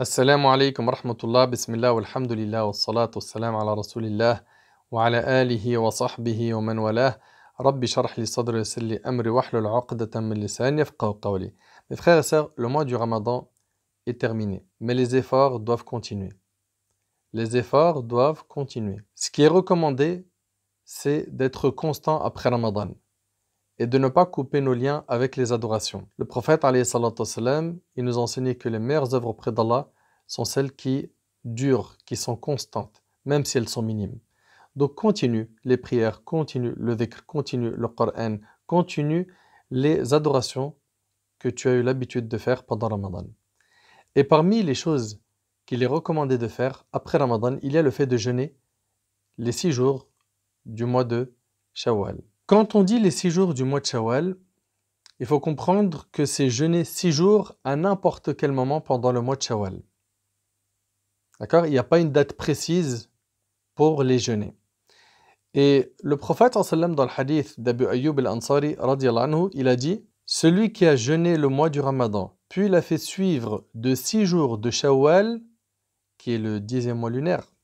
السلام عليكم ورحمة الله بسم الله والحمد لله والصلاة والسلام على رسول الله وعلى آله وصحبه ومن والاه رب شرح لي صدري ويسر لي أمري واحلل عقدة من لساني يفقه قولي Mes frères et sœurs, le mois du Ramadan est terminé, mais les efforts doivent continuer. Les efforts doivent continuer. Ce qui est recommandé, c'est d'être constant après Ramadan. et de ne pas couper nos liens avec les adorations. Le prophète, il nous enseignait que les meilleures œuvres auprès d'Allah sont celles qui durent, qui sont constantes, même si elles sont minimes. Donc continue les prières, continue le dhikr, continue le Qur'an, continue les adorations que tu as eu l'habitude de faire pendant Ramadan. Et parmi les choses qu'il est recommandé de faire après Ramadan, il y a le fait de jeûner les six jours du mois de Shawwal. Quand on dit les six jours du mois de Shawwal, il faut comprendre que c'est jeûner six jours à n'importe quel moment pendant le mois de Shawwal. D'accord Il n'y a pas une date précise pour les jeûner. Et le prophète, dans le hadith d'Abu Ayyub al-Ansari, il a dit Celui qui a jeûné le mois du ramadan, puis l'a fait suivre de six jours de Shawwal, qui est le dixième mois lunaire,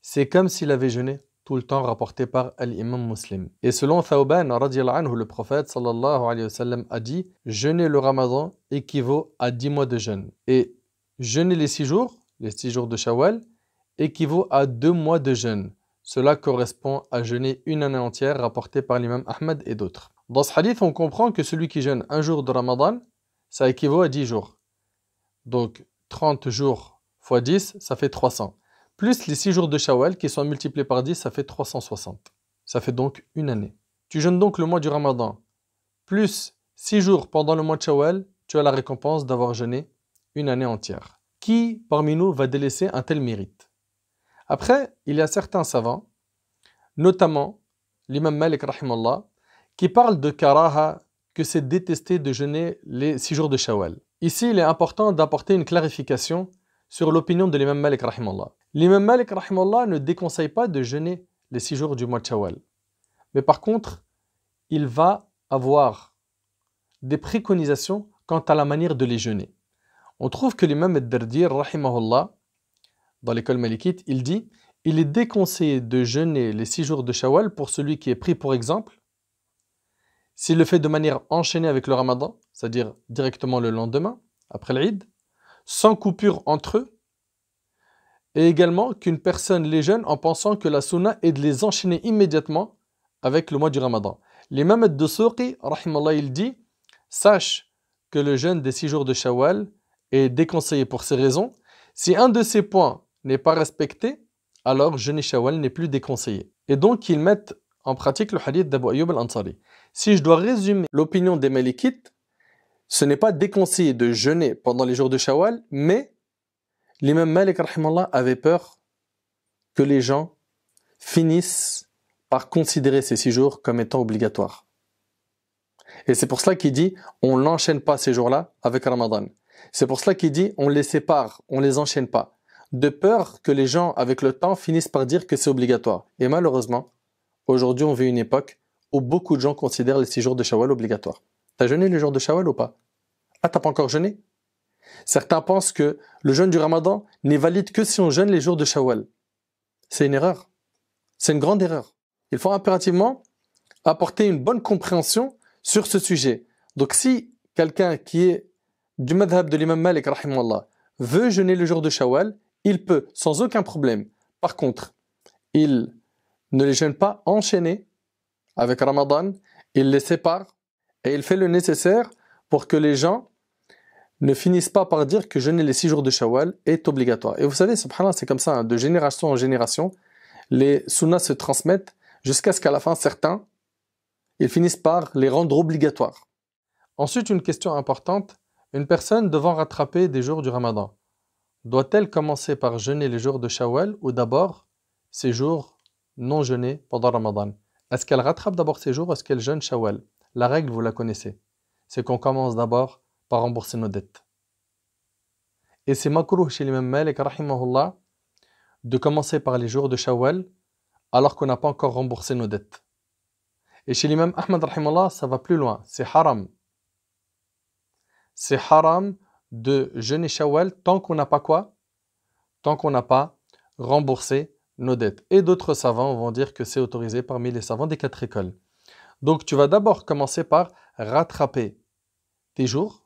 c'est comme s'il avait jeûné tout le temps rapporté par l'imam muslim. Et selon Thauban, anhu, le prophète sallallahu alayhi wa sallam, a dit Jeûner le ramadan équivaut à 10 mois de jeûne. Et jeûner les 6 jours, les 6 jours de Shawwal, équivaut à 2 mois de jeûne. Cela correspond à jeûner une année entière rapporté par l'imam Ahmed et d'autres. Dans ce hadith, on comprend que celui qui jeûne un jour de ramadan, ça équivaut à 10 jours. Donc 30 jours x 10, ça fait 300 plus les six jours de Shawwal qui sont multipliés par 10, ça fait 360. Ça fait donc une année. Tu jeûnes donc le mois du Ramadan, plus six jours pendant le mois de Shawwal, tu as la récompense d'avoir jeûné une année entière. Qui parmi nous va délaisser un tel mérite Après, il y a certains savants, notamment l'imam Malik rahimallah, qui parle de karaha, que c'est détesté de jeûner les six jours de Shawwal. Ici, il est important d'apporter une clarification sur l'opinion de l'imam Malik rahimallah. L'imam Malik rahimallah, ne déconseille pas de jeûner les six jours du mois de Shawwal. Mais par contre, il va avoir des préconisations quant à la manière de les jeûner. On trouve que l'imam Ad-Dardir dans l'école malikite, il dit il est déconseillé de jeûner les six jours de Shawwal pour celui qui est pris pour exemple, s'il le fait de manière enchaînée avec le Ramadan, c'est-à-dire directement le lendemain, après l'Aïd, sans coupure entre eux, et également qu'une personne les jeûne en pensant que la sunna est de les enchaîner immédiatement avec le mois du ramadan. L'imam de Souqi, il dit Sache que le jeûne des six jours de Shawwal est déconseillé pour ces raisons. Si un de ces points n'est pas respecté, alors jeûner Shawwal n'est plus déconseillé. Et donc, ils mettent en pratique le hadith d'Abu Ayyub al-Ansari. Si je dois résumer l'opinion des Malikites, ce n'est pas déconseillé de jeûner pendant les jours de Shawwal, mais l'imam Malik rahimallah, avait peur que les gens finissent par considérer ces six jours comme étant obligatoires. Et c'est pour cela qu'il dit on n'enchaîne pas ces jours-là avec Ramadan. C'est pour cela qu'il dit on les sépare, on les enchaîne pas, de peur que les gens avec le temps finissent par dire que c'est obligatoire. Et malheureusement, aujourd'hui on vit une époque où beaucoup de gens considèrent les six jours de Shawwal obligatoires. T'as jeûné les jours de Shawwal ou pas Ah, t'as pas encore jeûné Certains pensent que le jeûne du ramadan n'est valide que si on jeûne les jours de Shawwal. C'est une erreur. C'est une grande erreur. Il faut impérativement apporter une bonne compréhension sur ce sujet. Donc si quelqu'un qui est du madhab de l'imam Malik veut jeûner le jour de Shawwal, il peut sans aucun problème. Par contre, il ne les jeûne pas enchaînés avec Ramadan, il les sépare et il fait le nécessaire pour que les gens ne finissent pas par dire que jeûner les six jours de Shawwal est obligatoire. Et vous savez, subhanallah, c'est comme ça, hein, de génération en génération, les sunnas se transmettent jusqu'à ce qu'à la fin, certains, ils finissent par les rendre obligatoires. Ensuite, une question importante, une personne devant rattraper des jours du ramadan, doit-elle commencer par jeûner les jours de Shawwal ou d'abord ces jours non jeûnés pendant ramadan Est-ce qu'elle rattrape d'abord ses jours ou est-ce qu'elle jeûne Shawwal La règle, vous la connaissez, c'est qu'on commence d'abord rembourser nos dettes. Et c'est makruh chez l'imam Malik, rahimahullah, de commencer par les jours de Shawwal alors qu'on n'a pas encore remboursé nos dettes. Et chez l'imam Ahmad, ça va plus loin. C'est haram. C'est haram de jeûner Shawwal tant qu'on n'a pas quoi Tant qu'on n'a pas remboursé nos dettes. Et d'autres savants vont dire que c'est autorisé parmi les savants des quatre écoles. Donc tu vas d'abord commencer par rattraper tes jours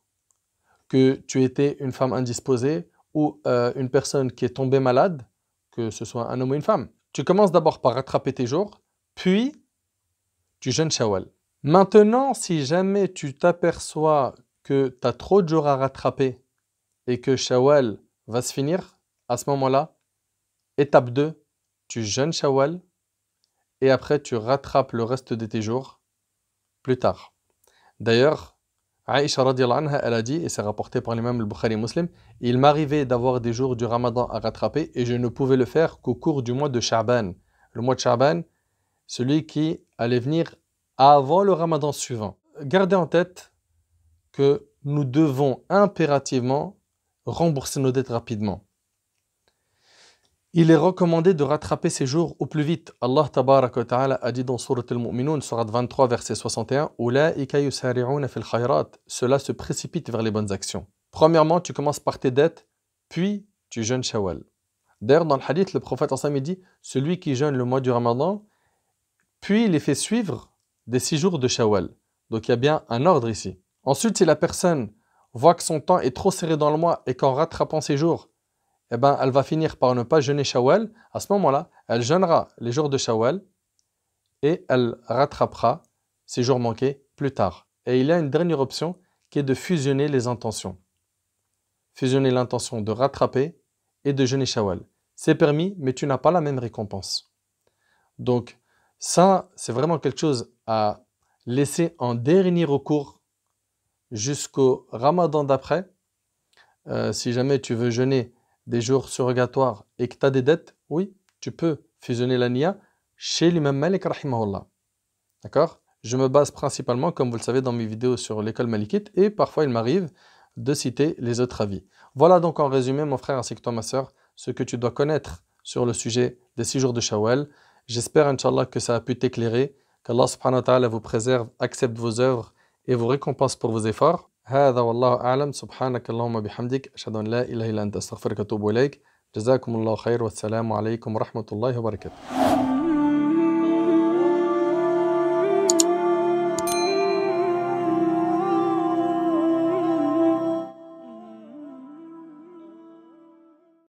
que tu étais une femme indisposée ou euh, une personne qui est tombée malade, que ce soit un homme ou une femme. Tu commences d'abord par rattraper tes jours, puis tu jeûnes Shawwal. Maintenant, si jamais tu t'aperçois que tu as trop de jours à rattraper et que Shawwal va se finir, à ce moment-là, étape 2, tu jeûnes Shawwal et après tu rattrapes le reste de tes jours plus tard. D'ailleurs, Aïcha elle a dit, et c'est rapporté par l'imam al-Bukhari Muslim, il m'arrivait d'avoir des jours du ramadan à rattraper et je ne pouvais le faire qu'au cours du mois de Sha'ban. Le mois de Sha'ban, celui qui allait venir avant le ramadan suivant. Gardez en tête que nous devons impérativement rembourser nos dettes rapidement il est recommandé de rattraper ses jours au plus vite. Allah ta'ala a dit dans Surat al-Mu'minun, 23, verset 61, Cela se précipite vers les bonnes actions. Premièrement, tu commences par tes dettes, puis tu jeûnes Shawwal. D'ailleurs, dans le hadith, le prophète Ensemble dit Celui qui jeûne le mois du Ramadan, puis il les fait suivre des six jours de Shawwal. Donc il y a bien un ordre ici. Ensuite, si la personne voit que son temps est trop serré dans le mois et qu'en rattrapant ses jours, eh ben, elle va finir par ne pas jeûner Shawwal. À ce moment-là, elle jeûnera les jours de Shawwal et elle rattrapera ses jours manqués plus tard. Et il y a une dernière option qui est de fusionner les intentions. Fusionner l'intention de rattraper et de jeûner Shawwal. C'est permis, mais tu n'as pas la même récompense. Donc, ça, c'est vraiment quelque chose à laisser en dernier recours jusqu'au ramadan d'après. Euh, si jamais tu veux jeûner des jours surrogatoires et que tu as des dettes, oui, tu peux fusionner la Nia chez l'imam Malik rahimahullah. D'accord Je me base principalement, comme vous le savez dans mes vidéos sur l'école malikite, et parfois il m'arrive de citer les autres avis. Voilà donc en résumé, mon frère ainsi que toi, ma soeur, ce que tu dois connaître sur le sujet des six jours de Shawwal. J'espère, Inch'Allah, que ça a pu t'éclairer, qu'Allah subhanahu wa vous préserve, accepte vos œuvres et vous récompense pour vos efforts. هذا والله أعلم سبحانك اللهم بحمدك أشهد أن لا إله إلا أنت أستغفرك وأتوب إليك جزاكم الله خير والسلام عليكم ورحمة الله وبركاته